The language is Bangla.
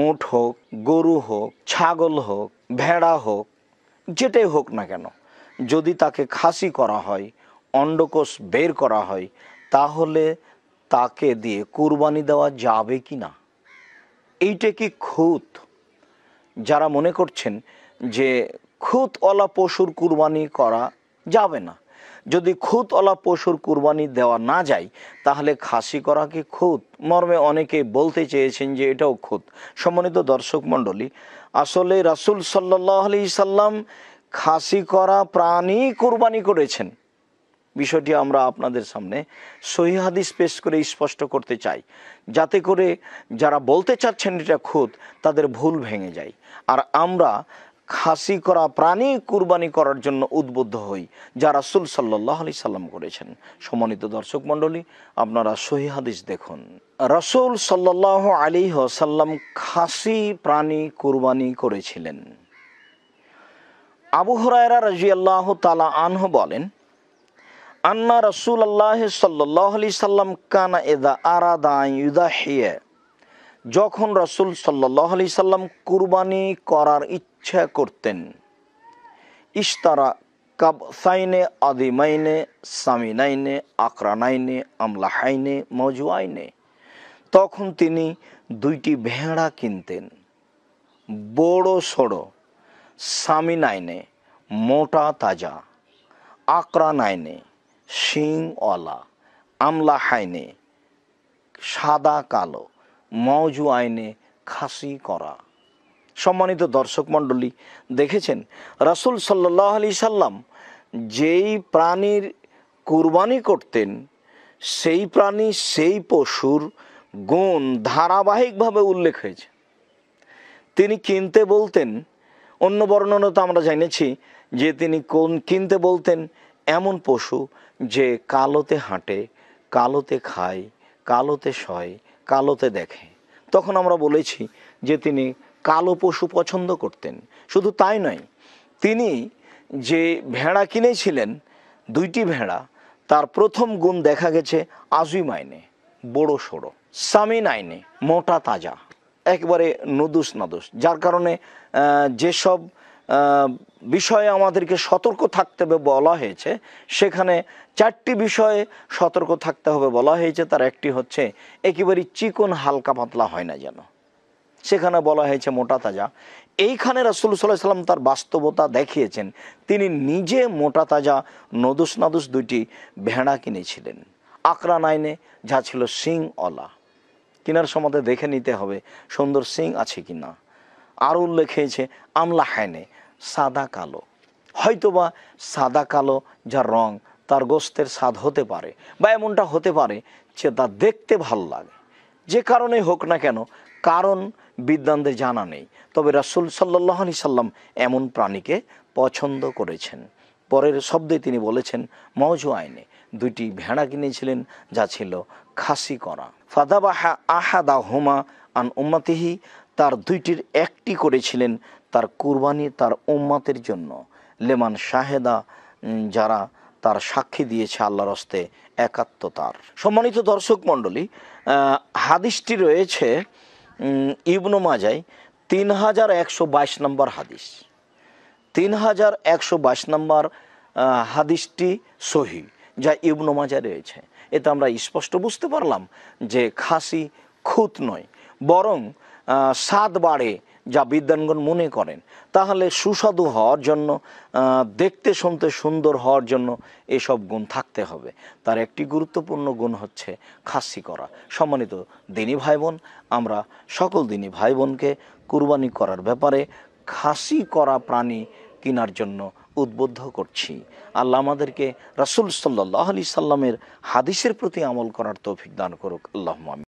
উঁট হোক গরু হোক ছাগল হোক ভেড়া হোক যেটাই হোক না কেন যদি তাকে খাসি করা হয় অন্ডকোষ বের করা হয় তাহলে তাকে দিয়ে কুরবানি দেওয়া যাবে কি না এইটা কি খুঁত যারা মনে করছেন যে খুঁতওয়ালা পশুর কুরবানি করা যাবে না যদি অলা পশুর কুরবানি দেওয়া না যায় তাহলে খাসি করা কি খুঁত মর্মে অনেকে বলতে চেয়েছেন যে এটাও খুঁত সম্মানিত দর্শক মন্ডলী আসলে রাসুল সাল্লাহ আলি সাল্লাম খাসি করা প্রাণী কুরবানি করেছেন বিষয়টি আমরা আপনাদের সামনে সহিহাদিস পেশ করে স্পষ্ট করতে চাই যাতে করে যারা বলতে চাচ্ছেন এটা খুদ তাদের ভুল ভেঙে যায় আর আমরা খাসি করা প্রাণী কুরবানি করার জন্য উদ্বুদ্ধ হই যা রাসুল সাল্লাহ আলি সাল্লাম করেছেন সম্মানিত দর্শক মণ্ডলী আপনারা সহি হাদিস দেখুন রাসুল সাল্লাহ আলী সাল্লাম খাসি প্রাণী কুরবানি করেছিলেন আবু হরায়রা রাজি আল্লাহ তালা আনহ বলেন আন্না রসুল আল্লাহ সাল্লাহ আলি সাল্লাম কানা এদা আরাদা ইউদাহিয়া যখন রসুল সাল্লাহ সাল্লাম কুরবানি করার ইচ্ছা করতেন ইশতারা কাবসাইনে আদিমাইনে সামিনাইনে আকরানাইনে আমলাহাইনে মজুয়াইনে তখন তিনি দুইটি ভেড়া কিনতেন বড় সড়ো সামিনাইনে মোটা তাজা আকরানাইনে শিংওয়ালা আমলাহাইনে সাদা কালো মৌজু আইনে খাসি করা সম্মানিত দর্শক মণ্ডলী দেখেছেন রাসুল সাল্লাহ আলি সাল্লাম যেই প্রাণীর কুরবানি করতেন সেই প্রাণী সেই পশুর গুণ ধারাবাহিকভাবে উল্লেখ হয়েছে তিনি কিনতে বলতেন অন্য বর্ণনা তো আমরা জেনেছি যে তিনি কোন কিনতে বলতেন এমন পশু যে কালোতে হাঁটে কালোতে খায় কালোতে শয় কালোতে দেখে তখন আমরা বলেছি যে তিনি কালো পশু পছন্দ করতেন শুধু তাই নয় তিনি যে ভেড়া কিনেছিলেন দুইটি ভেড়া তার প্রথম গুণ দেখা গেছে আজুই মাইনে বড় সড়ো সামিন আইনে মোটা তাজা একবারে নদুস নাদুস যার কারণে যেসব বিষয়ে আমাদেরকে সতর্ক থাকতে হবে বলা হয়েছে সেখানে চারটি বিষয়ে সতর্ক থাকতে হবে বলা হয়েছে তার একটি হচ্ছে একেবারে চিকন হালকা পাতলা হয় না যেন সেখানে বলা হয়েছে মোটা তাজা এইখানে রাসুল সাল্লাহ সাল্লাম তার বাস্তবতা দেখিয়েছেন তিনি নিজে মোটা তাজা নদুস নাদুস দুইটি ভেড়া কিনেছিলেন আকরা নাইনে যা ছিল সিং অলা কেনার সময় দেখে নিতে হবে সুন্দর সিং আছে কি না আরও উল্লেখ হয়েছে আমলা হায়নে সাদা কালো হয়তোবা সাদা কালো যার রং তার গোস্তের স্বাদ হতে পারে বা এমনটা হতে পারে যে তা দেখতে ভালো লাগে যে কারণে হোক না কেন কারণ বিদ্যানদের জানা নেই তবে রাসুল সাল্লি সাল্লাম এমন প্রাণীকে পছন্দ করেছেন পরের শব্দে তিনি বলেছেন মজু আইনে দুইটি ভেড়া কিনেছিলেন যা ছিল খাসি করা ফাদাবাহা আহাদা হুমা আন উম্মাতিহি তার দুইটির একটি করেছিলেন তার কুরবানি তার উম্মাতের জন্য লেমান শাহেদা যারা তার সাক্ষী দিয়েছে আল্লাহর হস্তে একাত্মতার সম্মানিত দর্শক মণ্ডলী হাদিসটি রয়েছে ইবনু মাজায় তিন হাজার একশো বাইশ নম্বর হাদিস তিন হাজার একশো বাইশ নম্বর হাদিসটি সহি যা ইবনু মাজায় রয়েছে এতে আমরা স্পষ্ট বুঝতে পারলাম যে খাসি খুত নয় বরং স্বাদ বাড়ে যা বিদ্যানগণ মনে করেন তাহলে সুস্বাদু হওয়ার জন্য দেখতে শুনতে সুন্দর হওয়ার জন্য এসব গুণ থাকতে হবে তার একটি গুরুত্বপূর্ণ গুণ হচ্ছে খাসি করা সম্মানিত দিনী ভাই বোন আমরা সকল দিনী ভাই বোনকে কুরবানি করার ব্যাপারে খাসি করা প্রাণী কেনার জন্য উদ্বুদ্ধ করছি আল্লাহ আমাদেরকে রাসুল সাল্লাহ আলি সাল্লামের হাদিসের প্রতি আমল করার তৌফিক দান করুক আল্লাহ